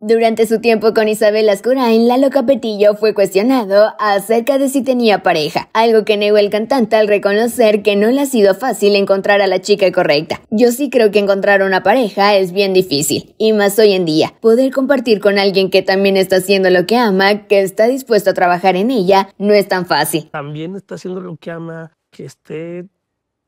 Durante su tiempo con Isabel Ascurain, Lalo Capetillo fue cuestionado acerca de si tenía pareja, algo que negó el cantante al reconocer que no le ha sido fácil encontrar a la chica correcta. Yo sí creo que encontrar una pareja es bien difícil, y más hoy en día, poder compartir con alguien que también está haciendo lo que ama, que está dispuesto a trabajar en ella, no es tan fácil. También está haciendo lo que ama, que esté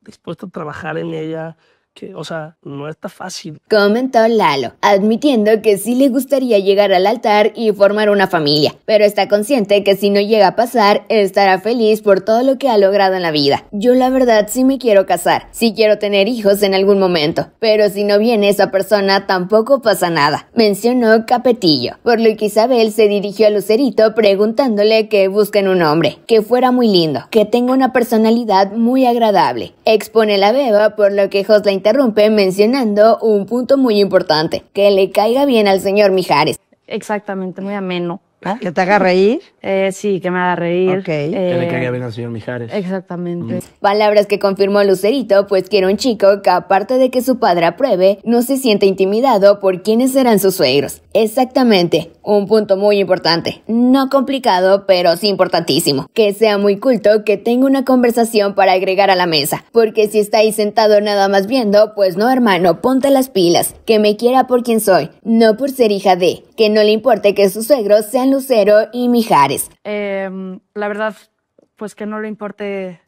dispuesto a trabajar en ella, que, o sea, no está fácil. Comentó Lalo, admitiendo que sí le gustaría llegar al altar y formar una familia, pero está consciente que si no llega a pasar, estará feliz por todo lo que ha logrado en la vida. Yo la verdad sí me quiero casar, sí quiero tener hijos en algún momento, pero si no viene esa persona tampoco pasa nada, mencionó Capetillo, por lo que Isabel se dirigió a Lucerito preguntándole que busquen un hombre, que fuera muy lindo, que tenga una personalidad muy agradable. Expone la beba por lo que Jos interrumpe mencionando un punto muy importante, que le caiga bien al señor Mijares. Exactamente, muy ameno. ¿Ah? ¿Que te haga reír? Eh, sí, que me haga reír. Eh, que le caiga bien al señor Mijares. Exactamente. Mm. Palabras que confirmó Lucerito, pues que un chico que aparte de que su padre apruebe, no se siente intimidado por quiénes serán sus suegros. Exactamente, un punto muy importante. No complicado, pero sí importantísimo. Que sea muy culto, que tenga una conversación para agregar a la mesa. Porque si está ahí sentado nada más viendo, pues no hermano, ponte las pilas. Que me quiera por quien soy, no por ser hija de que no le importe que sus suegros sean Lucero y Mijares. Em, la verdad, pues que no le importe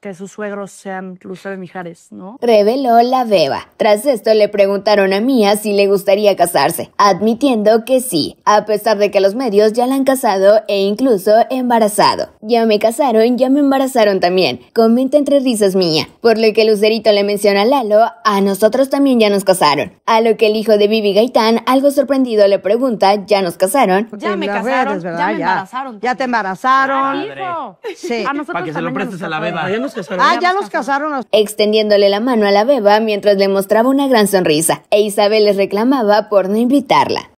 que sus suegros sean de Mijares, ¿no? Reveló la beba. Tras esto le preguntaron a Mía si le gustaría casarse, admitiendo que sí, a pesar de que los medios ya la han casado e incluso embarazado. Ya me casaron, ya me embarazaron también, comenta entre risas Mía, por lo que Lucerito le menciona a Lalo, a nosotros también ya nos casaron. A lo que el hijo de Vivi Gaitán, algo sorprendido, le pregunta, ¿ya nos casaron? ya me casaron, ya me embarazaron. Ya, te embarazaron. sí. Para que se lo prestes a la beba. Ah, ya, casaron. Extendiéndole la mano a la beba mientras le mostraba una gran sonrisa e Isabel les reclamaba por no invitarla.